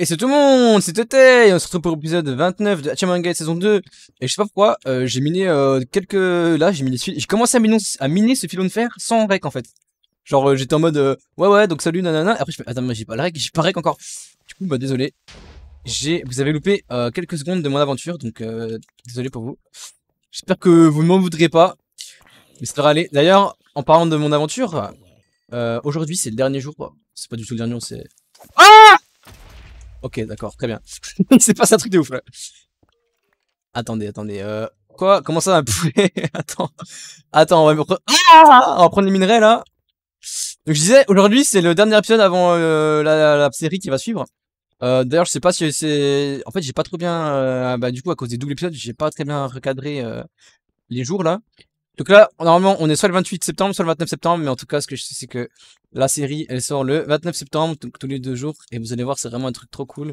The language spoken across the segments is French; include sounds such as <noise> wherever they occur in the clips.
Et c'est tout le monde, c'est Tete, on se retrouve pour l'épisode 29 de Hachiman saison 2. Et je sais pas pourquoi, euh, j'ai miné euh, quelques... Là, j'ai miné ce fil... J'ai commencé à, miner, à miner ce filon de fer sans rec en fait. Genre euh, j'étais en mode, ouais ouais, donc salut, nanana. Et après je fais, attends, mais j'ai pas le rec, j'ai pas rec encore. Du coup, bah désolé. J'ai, vous avez loupé quelques secondes de mon aventure, donc désolé pour vous. J'espère que vous ne m'en voudrez pas. Mais ça devrait aller. D'ailleurs, en parlant de mon aventure, aujourd'hui c'est le dernier jour, quoi. C'est pas du tout le dernier c'est... Ah Ok, d'accord, très bien. <laughs> c'est pas ça un truc de ouf. Là. Attendez, attendez. Euh, quoi Comment ça, un poulet <laughs> Attends, attends, on va, ah on va prendre les minerais là. Donc je disais, aujourd'hui c'est le dernier épisode avant euh, la, série qui va suivre. Euh, d'ailleurs, je sais pas si c'est. En fait, j'ai pas trop bien. Euh, bah, du coup, à cause des doubles épisodes, j'ai pas très bien recadré les jours là. Donc là, normalement, on est soit le 28 septembre, soit le 29 septembre, mais en tout cas, ce que je sais, c'est que la série, elle sort le 29 septembre, donc tous les deux jours, et vous allez voir, c'est vraiment un truc trop cool.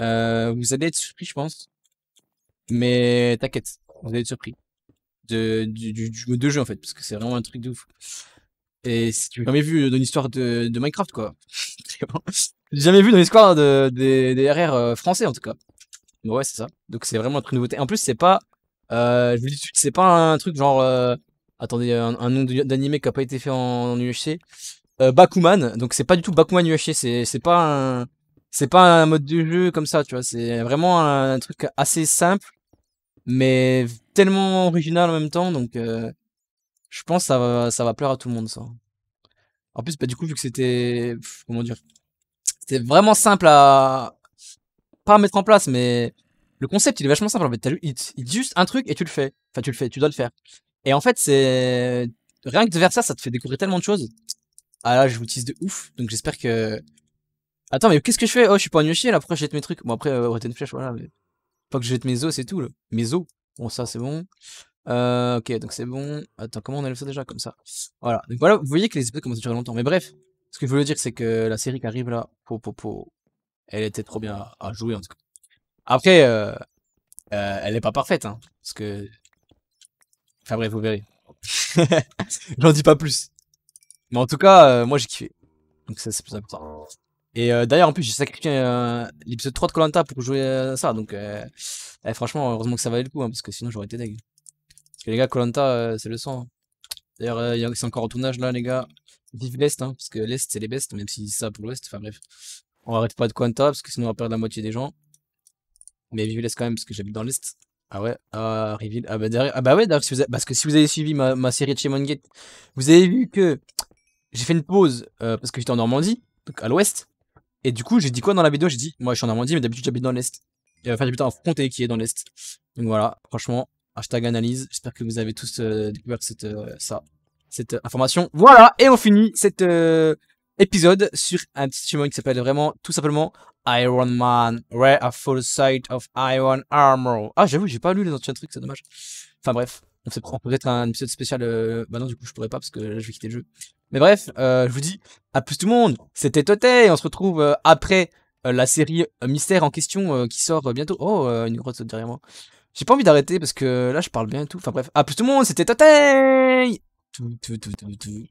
Euh, vous allez être surpris, je pense. Mais t'inquiète, vous allez être surpris. De, du, du, de jeu, en fait, parce que c'est vraiment un truc de ouf. Et si tu jamais vu euh, dans l'histoire de, de, Minecraft, quoi. <laughs> J'ai jamais vu dans l'histoire de, des, des RR euh, français, en tout cas. Mais ouais, c'est ça. Donc c'est vraiment un truc de nouveauté. En plus, c'est pas euh, je dis tout c'est pas un truc genre. Euh, attendez, un, nom d'animé qui a pas été fait en, UHC. Bakuman, donc c'est pas du tout Bakuman UHC, c'est pas un. C'est pas un mode de jeu comme ça, tu vois. C'est vraiment un, truc assez simple, mais tellement original en même temps. Donc, euh, je pense que ça va, ça va plaire à tout le monde, ça. En plus, bah, du coup, vu que c'était. Comment dire C'était vraiment simple à. Pas à mettre en place, mais le concept, il est vachement simple. En fait, t'as il, dit juste un truc et tu le fais. Enfin, tu le fais, tu dois le faire. Et en fait, c'est rien que de faire ça, ça te fait découvrir tellement de choses. Ah là, je vous tease de ouf. Donc j'espère que. Attends, mais qu'est-ce que je fais Oh, je suis pas un yoshi là. Pourquoi jette mes trucs Bon après, été une flèche, voilà. Mais... Pas que je jette mes os, c'est tout. Là. Mes os. Bon, ça c'est bon. Euh, ok, donc c'est bon. Attends, comment on enlève ça déjà comme ça Voilà. Donc voilà, vous voyez que les épisodes commencent à durer longtemps. Mais bref, ce que je veux dire, c'est que la série qui arrive là, po, po, po, elle était trop bien à jouer en tout cas. Après, euh, euh, elle n'est pas parfaite, hein, parce que. Enfin bref, vous verrez. J'en dis pas plus. Mais en tout cas, euh, moi j'ai kiffé. Donc ça, c'est plus important. Et d'ailleurs, en plus, j'ai sacrifié l'épisode 3 de Colanta pour jouer ça. Donc, eh, franchement, heureusement que ça valait le coup, hein, parce que sinon j'aurais été deg. Parce que les gars, Colanta, c'est le sang. Hein. D'ailleurs, c'est encore en tournage là, les gars. Vive l'Est, parce que l'Est, c'est les bestes, même si ça pour l'Ouest. Enfin bref, on arrête pas de Colanta, parce que sinon on va perdre la moitié des gens mais dans l'Est quand même, parce que j'habite dans l'Est. Ah ouais, ah, Reveal. Ah bah, derrière... ah bah ouais, vous parce que si vous avez suivi ma, série de chez Gate, vous avez vu que j'ai fait une pause euh, parce que j'étais en Normandie, donc à l'ouest. Et du coup, j'ai dit quoi dans la vidéo J'ai dit, moi je suis en Normandie, mais d'habitude j'habite dans l'Est. Enfin, j'habite en comté qui est dans l'Est. Donc voilà, franchement, hashtag analyse. J'espère que vous avez tous euh, découvert cette, euh, ça, cette information. Voilà, et on finit cette épisode sur un petit qui s'appelle vraiment tout simplement Iron Man, Rare a Full Sight of Iron Armor. Ah, j'avoue, j'ai pas lu les anciens trucs, c'est dommage. Enfin bref, on, se prend peut être un épisode spécial. Euh... Bah non, du coup, je pourrais pas parce que là, je vais quitter le jeu. Mais bref, euh, je vous dis à plus tout le monde. C'était Toté et on se retrouve euh, après euh, la série Mystère en question qui sort bientôt. Oh, une grotte derrière moi. J'ai pas envie d'arrêter parce que là, je parle bien et tout. Enfin bref, à plus tout le monde, c'était Toté tout, tout, tout, tout.